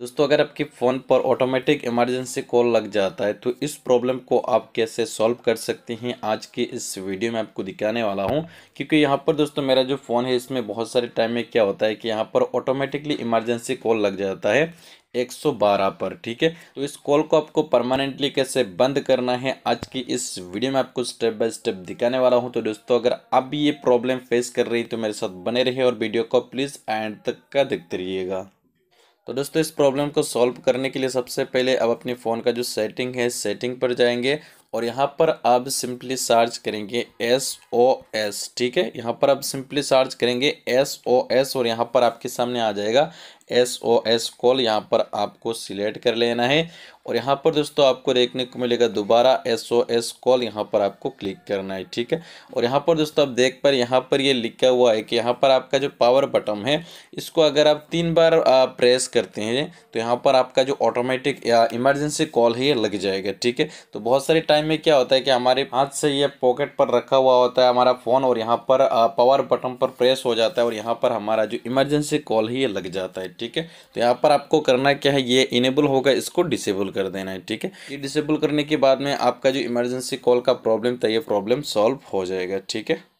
दोस्तों अगर आपके फ़ोन पर ऑटोमेटिक इमरजेंसी कॉल लग जाता है तो इस प्रॉब्लम को आप कैसे सॉल्व कर सकते हैं आज के इस वीडियो में आपको दिखाने वाला हूं क्योंकि यहां पर दोस्तों मेरा जो फ़ोन है इसमें बहुत सारे टाइम में क्या होता है कि यहां पर ऑटोमेटिकली इमरजेंसी कॉल लग जाता है 112 पर ठीक है तो इस कॉल को आपको परमानेंटली कैसे बंद करना है आज की इस वीडियो में आपको स्टेप बाय स्टेप दिखाने वाला हूं तो दोस्तों अगर आप भी ये प्रॉब्लम फेस कर रही तो मेरे साथ बने रहिए और वीडियो को प्लीज़ एंड तक का देखते रहिएगा तो दोस्तों इस प्रॉब्लम को सॉल्व करने के लिए सबसे पहले अब अपने फ़ोन का जो सेटिंग है सेटिंग पर जाएंगे और यहाँ पर आप सिंपली सर्च करेंगे एस ओ एस ठीक है यहाँ पर आप सिंपली सर्च करेंगे एस ओ एस और यहाँ पर आपके सामने आ जाएगा एस ओ एस कॉल यहाँ पर आपको सिलेक्ट कर लेना है और यहाँ पर दोस्तों आपको देखने को मिलेगा दोबारा एस ओ एस कॉल यहाँ पर आपको क्लिक करना है ठीक है और यहाँ पर दोस्तों आप देख पर यहाँ पर ये यह लिखा हुआ है कि यहाँ पर आपका जो पावर बटन है इसको अगर आप तीन बार प्रेस करते हैं तो यहाँ पर आपका जो ऑटोमेटिक इमरजेंसी कॉल है ये लग जाएगा ठीक है तो बहुत सारे टाइम में क्या होता है कि हमारे हाथ से ये पॉकेट पर रखा हुआ होता है हमारा फ़ोन और यहाँ पर पावर बटन पर प्रेस हो जाता है और यहाँ पर हमारा जो इमरजेंसी कॉल है ये लग जाता है ठीक है तो यहाँ पर आपको करना क्या है ये इनेबल होगा इसको डिसेबल कर देना है ठीक है ये डिसेबल करने के बाद में आपका जो इमरजेंसी कॉल का प्रॉब्लम था ये प्रॉब्लम सॉल्व हो जाएगा ठीक है